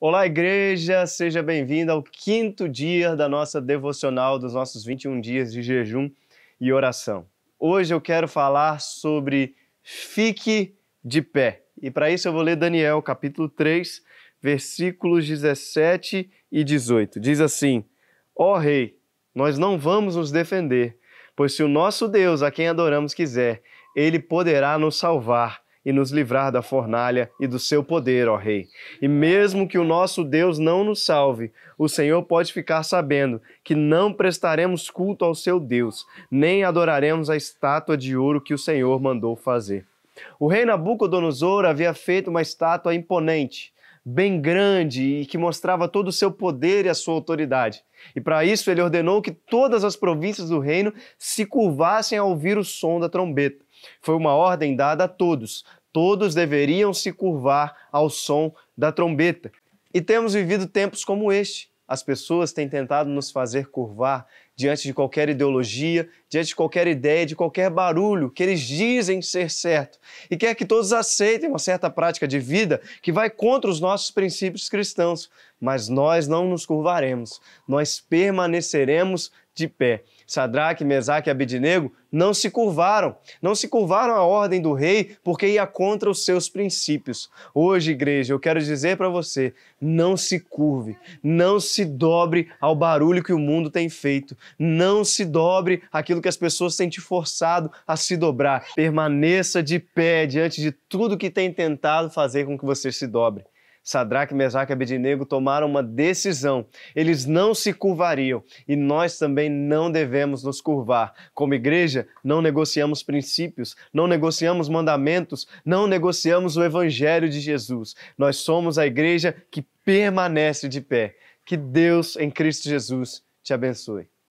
Olá, igreja! Seja bem-vinda ao quinto dia da nossa devocional, dos nossos 21 dias de jejum e oração. Hoje eu quero falar sobre fique de pé. E para isso eu vou ler Daniel, capítulo 3, versículos 17 e 18. Diz assim: Ó oh, rei, nós não vamos nos defender, pois se o nosso Deus, a quem adoramos, quiser, ele poderá nos salvar e nos livrar da fornalha e do seu poder, ó Rei. E mesmo que o nosso Deus não nos salve, o Senhor pode ficar sabendo que não prestaremos culto ao seu Deus, nem adoraremos a estátua de ouro que o Senhor mandou fazer. O rei Nabucodonosor havia feito uma estátua imponente, bem grande e que mostrava todo o seu poder e a sua autoridade. E para isso ele ordenou que todas as províncias do reino se curvassem ao ouvir o som da trombeta. Foi uma ordem dada a todos, todos deveriam se curvar ao som da trombeta. E temos vivido tempos como este. As pessoas têm tentado nos fazer curvar diante de qualquer ideologia, diante de qualquer ideia, de qualquer barulho que eles dizem ser certo. E quer que todos aceitem uma certa prática de vida que vai contra os nossos princípios cristãos. Mas nós não nos curvaremos, nós permaneceremos de pé. Sadraque, Mesaque e Abednego não se curvaram, não se curvaram à ordem do rei porque ia contra os seus princípios. Hoje, igreja, eu quero dizer para você, não se curve, não se dobre ao barulho que o mundo tem feito, não se dobre aquilo que as pessoas têm te forçado a se dobrar. Permaneça de pé diante de tudo que tem tentado fazer com que você se dobre. Sadraque, Mesaque e Abednego tomaram uma decisão. Eles não se curvariam e nós também não devemos nos curvar. Como igreja, não negociamos princípios, não negociamos mandamentos, não negociamos o evangelho de Jesus. Nós somos a igreja que permanece de pé. Que Deus em Cristo Jesus te abençoe.